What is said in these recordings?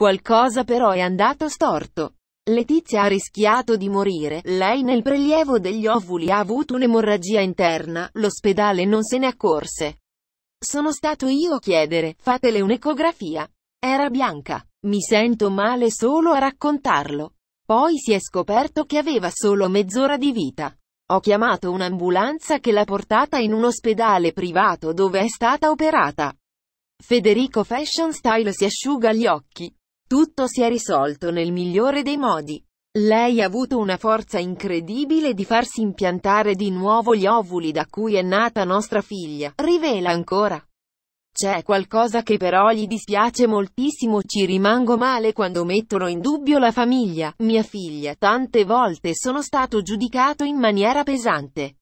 Qualcosa però è andato storto. Letizia ha rischiato di morire, lei nel prelievo degli ovuli ha avuto un'emorragia interna, l'ospedale non se ne accorse. Sono stato io a chiedere, fatele un'ecografia. Era bianca. Mi sento male solo a raccontarlo. Poi si è scoperto che aveva solo mezz'ora di vita. Ho chiamato un'ambulanza che l'ha portata in un ospedale privato dove è stata operata. Federico Fashion Style si asciuga gli occhi. Tutto si è risolto nel migliore dei modi. Lei ha avuto una forza incredibile di farsi impiantare di nuovo gli ovuli da cui è nata nostra figlia, rivela ancora. C'è qualcosa che però gli dispiace moltissimo, ci rimango male quando mettono in dubbio la famiglia, mia figlia, tante volte sono stato giudicato in maniera pesante.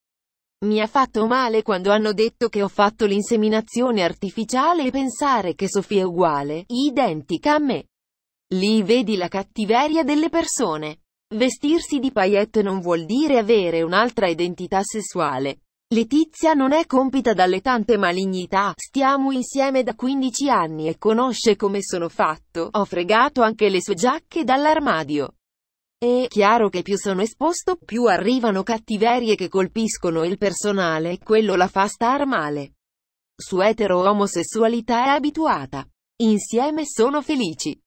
Mi ha fatto male quando hanno detto che ho fatto l'inseminazione artificiale e pensare che Sofia è uguale, identica a me. Lì vedi la cattiveria delle persone. Vestirsi di paillette non vuol dire avere un'altra identità sessuale. Letizia non è compita dalle tante malignità, stiamo insieme da 15 anni e conosce come sono fatto, ho fregato anche le sue giacche dall'armadio. È chiaro che più sono esposto, più arrivano cattiverie che colpiscono il personale, e quello la fa star male. Su etero omosessualità è abituata. Insieme sono felici.